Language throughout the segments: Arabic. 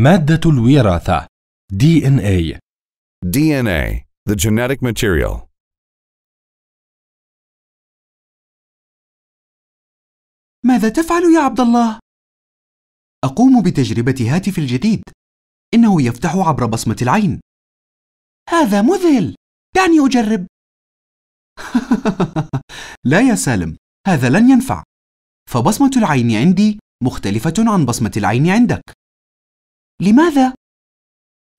مادة الوراثة DNA DNA إيه. إيه. the genetic material ماذا تفعل يا عبد الله؟ أقوم بتجربة هاتفي الجديد إنه يفتح عبر بصمة العين هذا مذهل دعني أجرب لا يا سالم هذا لن ينفع فبصمة العين عندي مختلفة عن بصمة العين عندك لماذا؟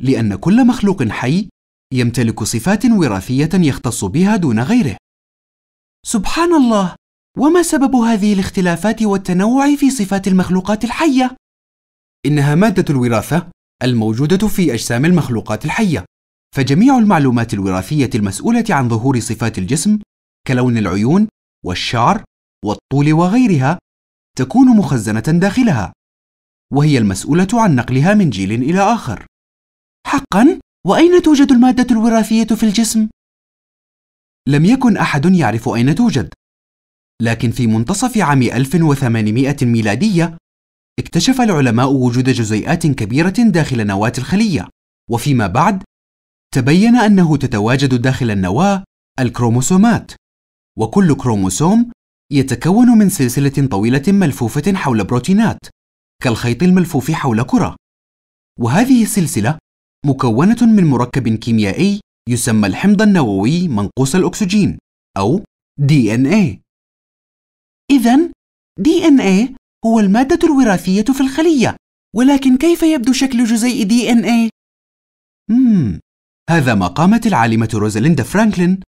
لأن كل مخلوق حي يمتلك صفات وراثية يختص بها دون غيره. سبحان الله! وما سبب هذه الاختلافات والتنوع في صفات المخلوقات الحية؟ إنها مادة الوراثة الموجودة في أجسام المخلوقات الحية، فجميع المعلومات الوراثية المسؤولة عن ظهور صفات الجسم كلون العيون والشعر والطول وغيرها تكون مخزنة داخلها، وهي المسؤولة عن نقلها من جيل إلى آخر. حقا؟ وأين توجد المادة الوراثية في الجسم؟ لم يكن أحد يعرف أين توجد، لكن في منتصف عام 1800 ميلادية اكتشف العلماء وجود جزيئات كبيرة داخل نواة الخلية، وفيما بعد تبين أنه تتواجد داخل النواة الكروموسومات، وكل كروموسوم يتكون من سلسلة طويلة ملفوفة حول بروتينات، كالخيط الملفوف حول كرة وهذه السلسلة مكونة من مركب كيميائي يسمى الحمض النووي منقوص الأكسجين أو DNA إذا DNA هو المادة الوراثية في الخلية ولكن كيف يبدو شكل جزيء DNA؟ إيه؟ مم. هذا ما قامت العالمة روزاليندا فرانكلين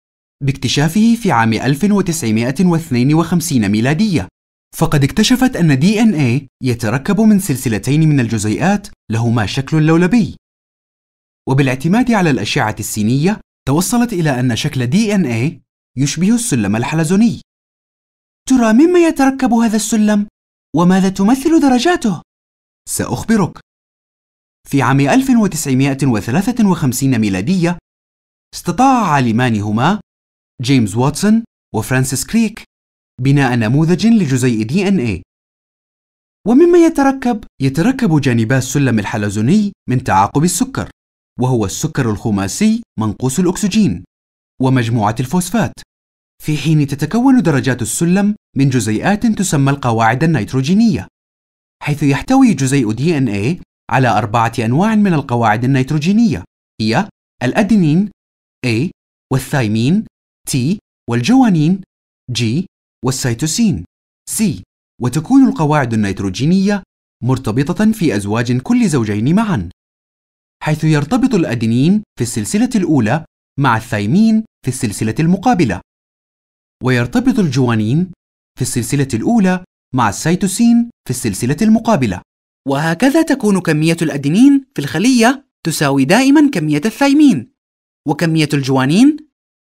باكتشافه في عام 1952 ميلادية فقد اكتشفت أن دي إن إيه يتركب من سلسلتين من الجزيئات لهما شكل لولبي وبالاعتماد على الأشعة السينية توصلت إلى أن شكل دي إن إيه يشبه السلم الحلزوني ترى مما يتركب هذا السلم؟ وماذا تمثل درجاته؟ سأخبرك في عام 1953 ميلادية استطاع عالمان هما جيمس واتسون وفرانسيس كريك بناء نموذج لجزيء دي ان اي ومما يتركب يتركب جانبا السلم الحلزوني من تعاقب السكر وهو السكر الخماسي منقوص الاكسجين ومجموعه الفوسفات في حين تتكون درجات السلم من جزيئات تسمى القواعد النيتروجينيه حيث يحتوي جزيء دي ان اي على اربعه انواع من القواعد النيتروجينيه هي الادينين A والثايمين T والجوانين G والسيتوسين C وتكون القواعد النيتروجينية مرتبطة في أزواج كل زوجين معًا، حيث يرتبط الأدينين في السلسلة الأولى مع الثايمين في السلسلة المقابلة، ويرتبط الجوانين في السلسلة الأولى مع السيتوسين في السلسلة المقابلة، وهكذا تكون كمية الأدينين في الخلية تساوي دائمًا كمية الثايمين، وكمية الجوانين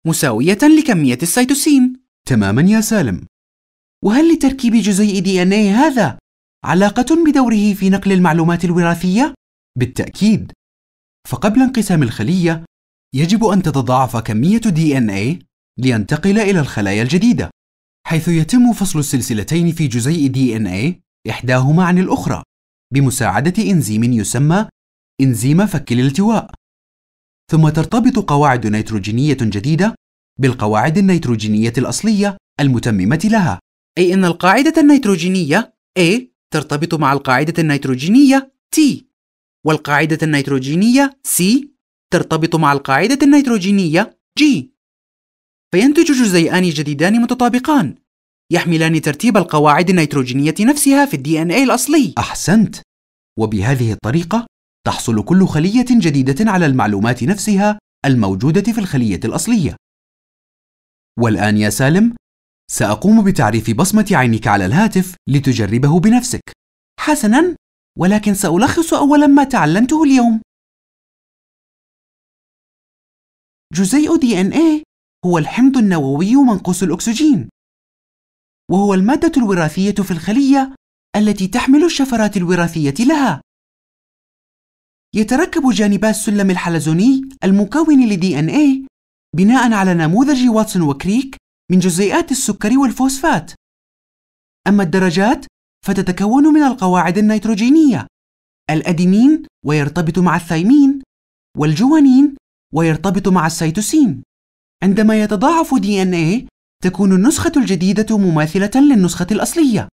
مساوية لكمية السيتوسين. تماما يا سالم وهل لتركيب جزيء دي ان اي هذا علاقة بدوره في نقل المعلومات الوراثية؟ بالتأكيد فقبل انقسام الخلية يجب أن تتضاعف كمية دي ان اي لينتقل إلى الخلايا الجديدة حيث يتم فصل السلسلتين في جزيء دي ان اي إحداهما عن الأخرى بمساعدة إنزيم يسمى إنزيم فك الالتواء ثم ترتبط قواعد نيتروجينية جديدة بالقواعد النيتروجينية الأصلية المتممة لها أي أن القاعدة النيتروجينية A ترتبط مع القاعدة النيتروجينية T والقاعدة النيتروجينية C ترتبط مع القاعدة النيتروجينية G فينتج جزيئان جديدان متطابقان يحملان ترتيب القواعد النيتروجينية نفسها في الـ DNA إيه الأصلي أحسنت وبهذه الطريقة تحصل كل خلية جديدة على المعلومات نفسها الموجودة في الخلية الأصلية والآن يا سالم سأقوم بتعريف بصمة عينك على الهاتف لتجربه بنفسك حسناً ولكن سألخص أولاً ما تعلمته اليوم جزيء دي إن إيه هو الحمض النووي منقوص الأكسجين وهو المادة الوراثية في الخلية التي تحمل الشفرات الوراثية لها يتركب جانبا السلم الحلزوني المكون لدي ان اي بناء على نموذج واتسون وكريك من جزيئات السكر والفوسفات أما الدرجات فتتكون من القواعد النيتروجينية الأدينين ويرتبط مع الثايمين والجوانين ويرتبط مع السيتوسين عندما يتضاعف دي ان إيه تكون النسخة الجديدة مماثلة للنسخة الأصلية